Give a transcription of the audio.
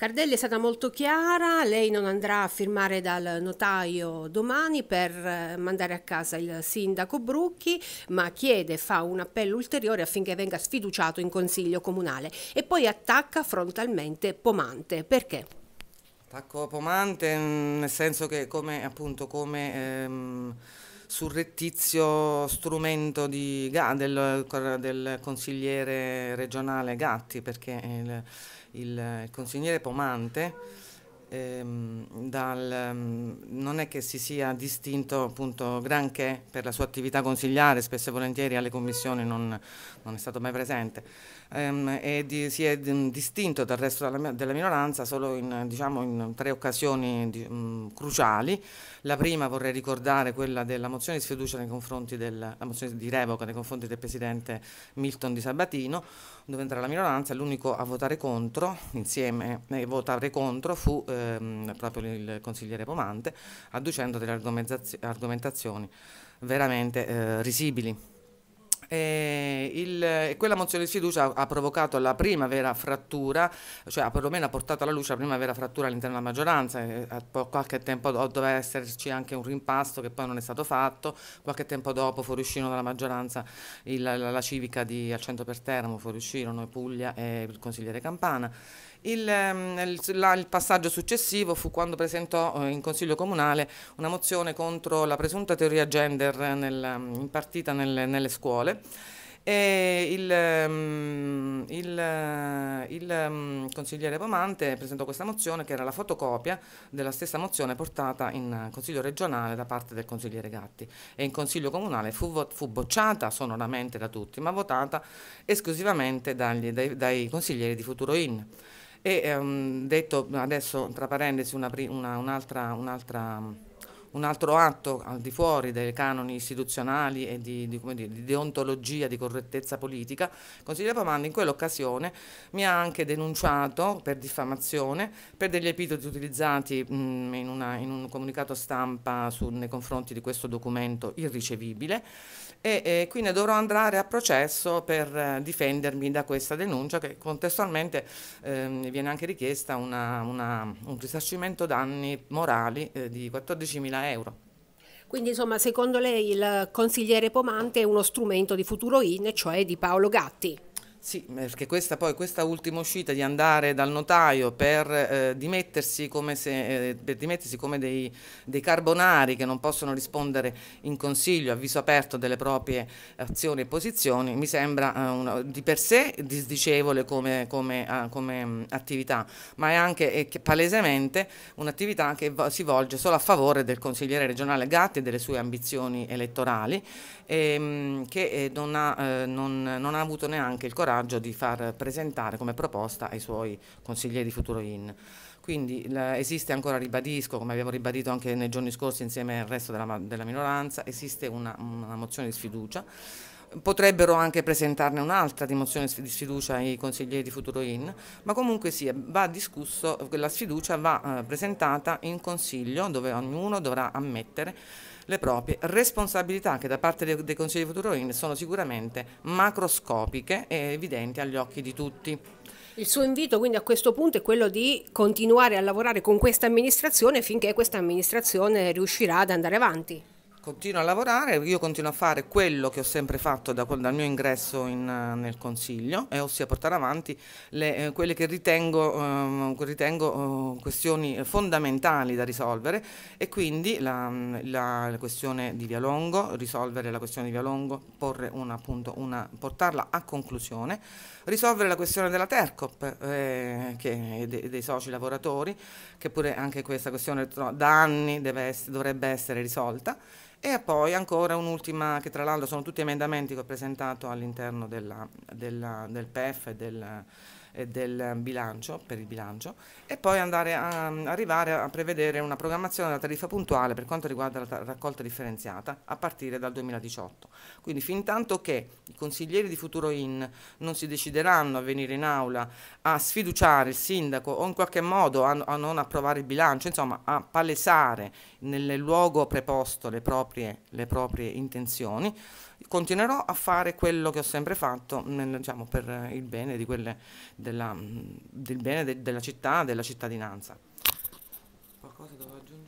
Cardelli è stata molto chiara, lei non andrà a firmare dal notaio domani per eh, mandare a casa il sindaco Brucchi, ma chiede, fa un appello ulteriore affinché venga sfiduciato in consiglio comunale e poi attacca frontalmente Pomante. Perché? Attacco Pomante mm, nel senso che come, appunto, come ehm surrettizio strumento di, del, del, consigliere regionale Gatti, perché il, il consigliere Pomante ehm, dal, ehm, non è che si sia distinto appunto granché per la sua attività consigliare, spesso e volentieri alle commissioni non, non è stato mai presente, ehm, e di, si è mm, distinto dal resto della, della minoranza solo in, diciamo, in tre occasioni di, mh, mm, cruciali. La prima vorrei ricordare quella della mozione di sfiducia nei confronti della mozione di revoca nei confronti del presidente Milton di Sabatino, dove entra la minoranza, l'unico a votare contro, insieme a eh, votare contro fu eh, ehm, proprio il consigliere Pomante, adducendo delle argomentazioni veramente eh, risibili. E, il, quella mozione di sfiducia ha, provocato la prima vera frattura, cioè ha perlomeno ha portato alla luce la prima vera frattura all'interno della maggioranza. Eh, qualche tempo dopo doveva esserci anche un rimpasto che poi non è stato fatto. Qualche tempo dopo fuoriuscirono dalla maggioranza il, la, la, civica di Accento per Teramo, fuoriuscirono Puglia e il consigliere Campana. Il, ehm, la, il, passaggio successivo fu quando presentò eh, in Consiglio Comunale una mozione contro la presunta teoria gender nel, ehm, impartita nelle, nelle scuole. Il, ehm, il, eh, il, consigliere Pomante presentò questa mozione che era la fotocopia della stessa mozione portata in consiglio regionale da parte del consigliere Gatti e in consiglio comunale fu, fu bocciata sonoramente da tutti ma votata esclusivamente dagli, dai, dai consiglieri di Futuro In. E ehm, detto adesso, tra parentesi, un'altra un un altro atto al di fuori dei canoni istituzionali e di, di, dire, di deontologia, di correttezza politica, il consigliere Pamandi in quell'occasione mi ha anche denunciato per diffamazione, per degli epiteti utilizzati mh, mm, in, una, in, un comunicato stampa su, nei confronti di questo documento irricevibile e, e quindi dovrò andare a processo per eh, difendermi da questa denuncia che contestualmente eh, mi viene anche richiesta una, una, un risarcimento danni morali eh, di 14.000 euro. Quindi insomma secondo lei il consigliere Pomante è uno strumento di futuro in, cioè di Paolo Gatti? Sì, perché questa, poi, questa ultima uscita di andare dal notaio per, eh, dimettersi, come se, eh, per dimettersi come, dei, dei, carbonari che non possono rispondere in consiglio a viso aperto delle proprie azioni e posizioni mi sembra eh, una, di per sé disdicevole come, come, eh, come mm, attività, ma è anche è palesemente un'attività che si volge solo a favore del consigliere regionale Gatti e delle sue ambizioni elettorali, ehm, che eh, non ha, eh, non, non ha avuto neanche il coraggio coraggio di far presentare come proposta ai suoi consiglieri di futuro IN. Quindi esiste ancora, ribadisco, come abbiamo ribadito anche nei giorni scorsi insieme al resto della, della minoranza, esiste una, una mozione di sfiducia potrebbero anche presentarne un'altra di mozione di sfiducia ai consiglieri di Futuro In, ma comunque sì, va discusso, la sfiducia va eh, presentata in consiglio dove ognuno dovrà ammettere le proprie responsabilità che da parte dei, consigli di futuro sono sicuramente macroscopiche e evidenti agli occhi di tutti. Il suo invito quindi a questo punto è quello di continuare a lavorare con questa amministrazione finché questa amministrazione riuscirà ad andare avanti. Continuo a lavorare, io continuo a fare quello che ho sempre fatto da, dal mio ingresso in, eh, nel Consiglio, eh, ossia portare avanti le, eh, quelle che ritengo, ehm, eh, ritengo questioni fondamentali da risolvere e quindi la, la, mm, la, questione di Via Longo, risolvere la questione di Vialongo, porre una, appunto, una, portarla a conclusione, risolvere la questione della Tercop eh, che, de, dei soci lavoratori, che pure anche questa questione da anni essere, dovrebbe essere risolta e poi ancora un'ultima, che tra l'altro sono tutti emendamenti che ho presentato all'interno della, della, del PEF e del eh, del bilancio, per il bilancio, e poi andare a, arrivare a prevedere una programmazione della tariffa puntuale per quanto riguarda la raccolta differenziata a partire dal 2018. Quindi fin tanto che i consiglieri di Futuro In non si decideranno a venire in aula a sfiduciare il sindaco o in qualche modo a, a non approvare il bilancio, insomma a palesare nel luogo preposto le proprie, le proprie intenzioni, continuerò a fare quello che ho sempre fatto diciamo, per il bene, di quelle della, mm, del bene de, della città, della cittadinanza. Qualcosa devo aggiungere?